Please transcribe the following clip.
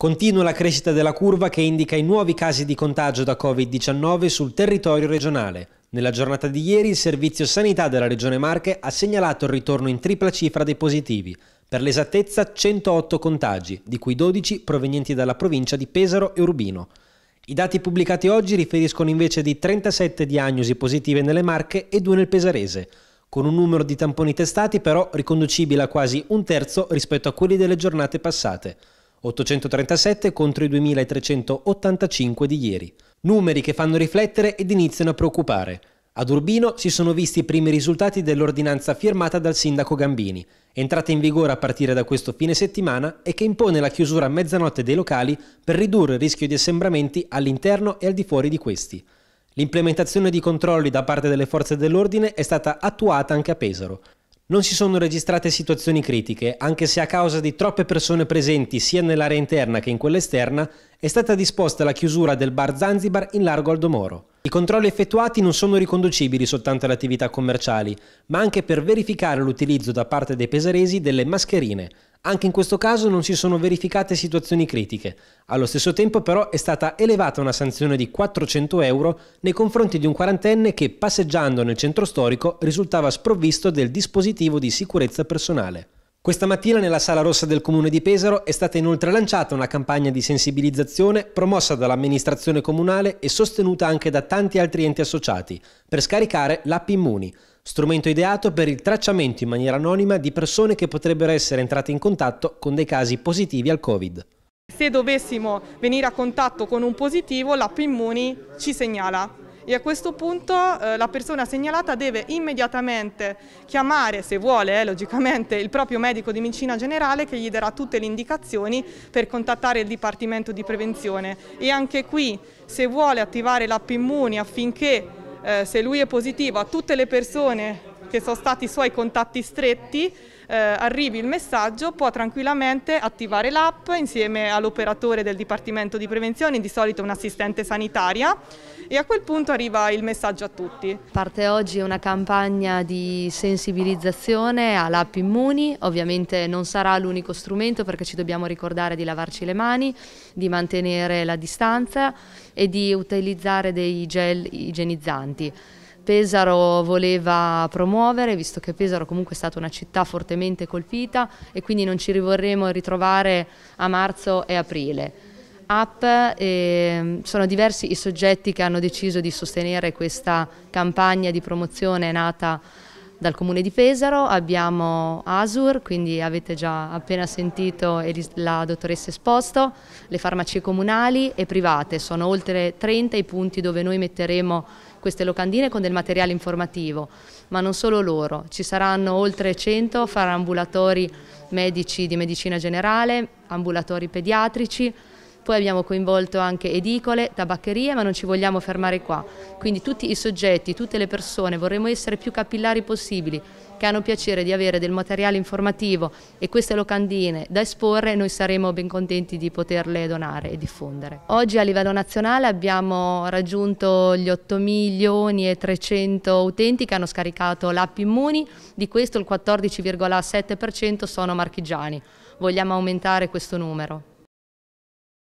Continua la crescita della curva che indica i nuovi casi di contagio da Covid-19 sul territorio regionale. Nella giornata di ieri il Servizio Sanità della Regione Marche ha segnalato il ritorno in tripla cifra dei positivi, per l'esattezza 108 contagi, di cui 12 provenienti dalla provincia di Pesaro e Urbino. I dati pubblicati oggi riferiscono invece di 37 diagnosi positive nelle Marche e 2 nel Pesarese, con un numero di tamponi testati però riconducibile a quasi un terzo rispetto a quelli delle giornate passate. 837 contro i 2385 di ieri. Numeri che fanno riflettere ed iniziano a preoccupare. Ad Urbino si sono visti i primi risultati dell'ordinanza firmata dal sindaco Gambini, entrata in vigore a partire da questo fine settimana e che impone la chiusura a mezzanotte dei locali per ridurre il rischio di assembramenti all'interno e al di fuori di questi. L'implementazione di controlli da parte delle forze dell'ordine è stata attuata anche a Pesaro. Non si sono registrate situazioni critiche, anche se a causa di troppe persone presenti sia nell'area interna che in quella esterna è stata disposta la chiusura del bar Zanzibar in largo Aldomoro. I controlli effettuati non sono riconducibili soltanto alle attività commerciali, ma anche per verificare l'utilizzo da parte dei pesaresi delle mascherine, anche in questo caso non si sono verificate situazioni critiche. Allo stesso tempo però è stata elevata una sanzione di 400 euro nei confronti di un quarantenne che passeggiando nel centro storico risultava sprovvisto del dispositivo di sicurezza personale. Questa mattina nella Sala Rossa del Comune di Pesaro è stata inoltre lanciata una campagna di sensibilizzazione promossa dall'amministrazione comunale e sostenuta anche da tanti altri enti associati per scaricare l'app Immuni, strumento ideato per il tracciamento in maniera anonima di persone che potrebbero essere entrate in contatto con dei casi positivi al Covid. Se dovessimo venire a contatto con un positivo, l'app Immuni ci segnala e a questo punto eh, la persona segnalata deve immediatamente chiamare, se vuole eh, logicamente, il proprio medico di medicina generale che gli darà tutte le indicazioni per contattare il Dipartimento di Prevenzione e anche qui se vuole attivare l'app Immuni affinché eh, se lui è positivo a tutte le persone che sono stati i suoi contatti stretti, eh, arrivi il messaggio, può tranquillamente attivare l'app insieme all'operatore del Dipartimento di Prevenzione, di solito un'assistente sanitaria, e a quel punto arriva il messaggio a tutti. Parte oggi una campagna di sensibilizzazione all'app Immuni, ovviamente non sarà l'unico strumento perché ci dobbiamo ricordare di lavarci le mani, di mantenere la distanza e di utilizzare dei gel igienizzanti. Pesaro voleva promuovere, visto che Pesaro comunque è stata una città fortemente colpita e quindi non ci vorremmo ritrovare a marzo e aprile. App, eh, sono diversi i soggetti che hanno deciso di sostenere questa campagna di promozione nata dal comune di Pesaro, abbiamo Asur, quindi avete già appena sentito la dottoressa Esposto, le farmacie comunali e private, sono oltre 30 i punti dove noi metteremo queste locandine con del materiale informativo, ma non solo loro, ci saranno oltre 100 farambulatori medici di medicina generale, ambulatori pediatrici, poi abbiamo coinvolto anche edicole, tabaccherie, ma non ci vogliamo fermare qua. Quindi tutti i soggetti, tutte le persone, vorremmo essere più capillari possibili, che hanno piacere di avere del materiale informativo e queste locandine da esporre, noi saremo ben contenti di poterle donare e diffondere. Oggi a livello nazionale abbiamo raggiunto gli 8 milioni e 300 utenti che hanno scaricato l'app Immuni, di questo il 14,7% sono marchigiani. Vogliamo aumentare questo numero.